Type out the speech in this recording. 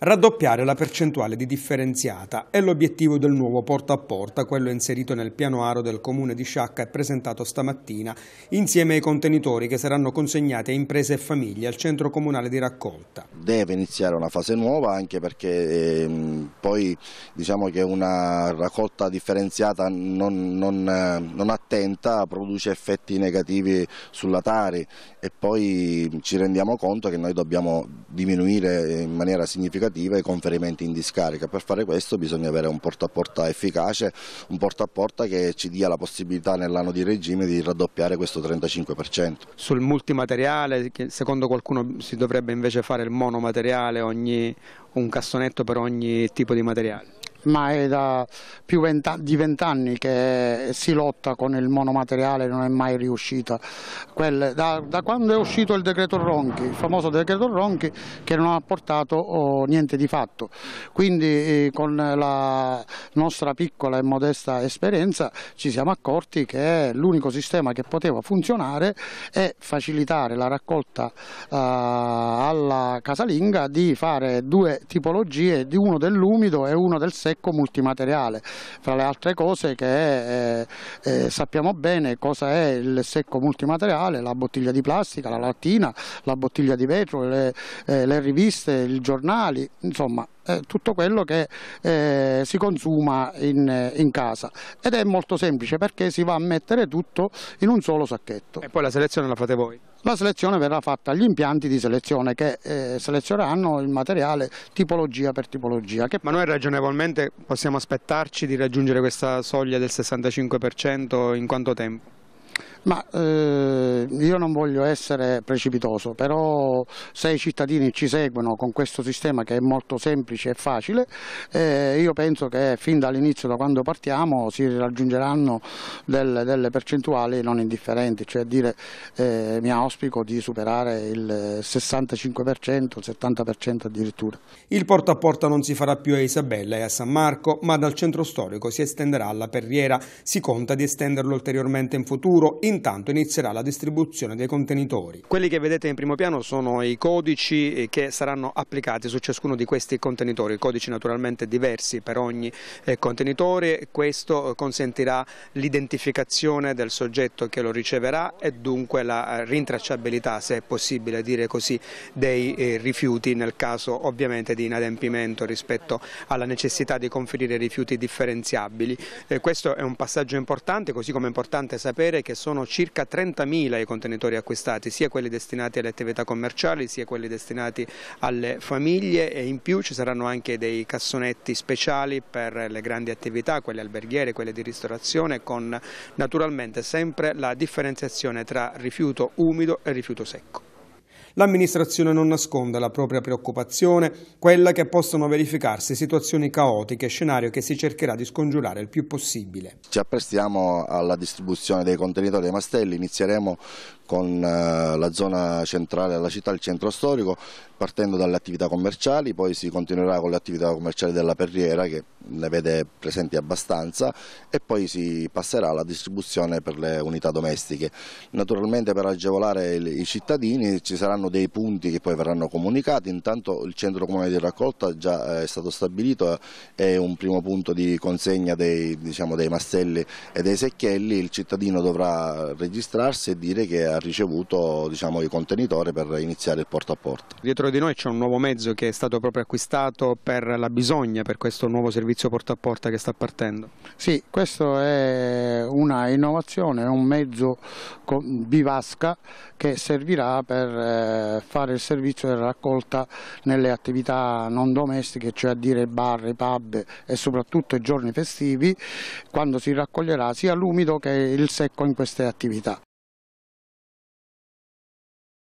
Raddoppiare la percentuale di differenziata è l'obiettivo del nuovo porta a porta, quello inserito nel piano aro del comune di Sciacca e presentato stamattina, insieme ai contenitori che saranno consegnati a imprese e famiglie al centro comunale di raccolta. Deve iniziare una fase nuova anche perché ehm, poi diciamo che una raccolta differenziata non, non, eh, non attenta produce effetti negativi sulla Tari e poi ci rendiamo conto che noi dobbiamo diminuire in maniera significativa significative con ferimenti in discarica. Per fare questo bisogna avere un porta a porta efficace, un porta a porta che ci dia la possibilità nell'anno di regime di raddoppiare questo 35%. Sul multimateriale, secondo qualcuno si dovrebbe invece fare il monomateriale, ogni, un cassonetto per ogni tipo di materiale? ma è da più di vent'anni che si lotta con il monomateriale non è mai riuscita. Quelle, da, da, quando è uscito il decreto Ronchi, il famoso decreto Ronchi, che non ha portato oh, niente di fatto. Quindi eh, con la nostra piccola e modesta esperienza ci siamo accorti che l'unico sistema che poteva funzionare è facilitare la raccolta eh, alla casalinga di fare due tipologie, di uno dell'umido e uno del secco secco multimateriale, fra le altre cose che eh, eh, sappiamo bene cosa è il secco multimateriale, la bottiglia di plastica, la lattina, la bottiglia di vetro, le, eh, le riviste, i giornali, insomma eh, tutto quello che eh, si consuma in, eh, in, casa ed è molto semplice perché si va a mettere tutto in un solo sacchetto. E poi la selezione la fate voi? La selezione verrà fatta agli impianti di selezione che eh, selezioneranno il materiale tipologia per tipologia. Che... Ma noi ragionevolmente possiamo aspettarci di raggiungere questa soglia del 65% in quanto tempo? Ma eh, io non voglio essere precipitoso, però se i cittadini ci seguono con questo sistema che è molto semplice e facile, eh, io penso che fin dall'inizio, da quando partiamo, si raggiungeranno del, delle percentuali non indifferenti, cioè dire eh, mi auspico di superare il 65%, il 70% addirittura. Il porta a porta non si farà più a Isabella e a San Marco, ma dal centro storico si estenderà alla Perriera, si conta di estenderlo ulteriormente in futuro pubblico, intanto inizierà la distribuzione dei contenitori. Quelli che vedete in primo piano sono i codici eh, che saranno applicati su ciascuno di questi contenitori, codici naturalmente diversi per ogni eh, contenitore, questo consentirà l'identificazione del soggetto che lo riceverà e dunque la eh, rintracciabilità, se è possibile dire così, dei rifiuti nel caso ovviamente di inadempimento rispetto alla necessità di conferire rifiuti differenziabili. Questo è un passaggio importante, così come è importante sapere che sono circa 30.000 i contenitori acquistati, sia quelli destinati alle attività commerciali sia quelli destinati alle famiglie e in più ci saranno anche dei cassonetti speciali per le grandi attività, quelle alberghiere, quelle di ristorazione con naturalmente sempre la differenziazione tra rifiuto umido e rifiuto secco l'amministrazione non nasconde la propria preoccupazione, quella che possono verificarsi situazioni caotiche, scenario che si cercherà di scongiurare il più possibile. Ci apprestiamo alla distribuzione dei contenitori dei mastelli, inizieremo con eh, la zona centrale della città, il centro storico, partendo dalle attività commerciali, poi si continuerà con le attività commerciali della Perriera che ne vede presenti abbastanza e poi si passerà alla distribuzione per le unità domestiche. Naturalmente per agevolare i cittadini ci saranno dei punti che poi verranno comunicati, intanto il centro comune di raccolta già eh, è stato stabilito, eh, è un primo punto di consegna dei, diciamo, dei mastelli e dei secchielli, il cittadino dovrà registrarsi e dire che ha ha ricevuto diciamo, i contenitori per iniziare il porto a porta. Dietro di noi c'è un nuovo mezzo che è stato proprio acquistato per la bisogna, per questo nuovo servizio porta a porta che sta partendo. Sì, questa è una innovazione, è un mezzo bivasca che servirà per eh, fare il servizio della raccolta nelle attività non domestiche, cioè a dire bar, pub e soprattutto i giorni festivi, quando si raccoglierà sia l'umido che il secco in queste attività.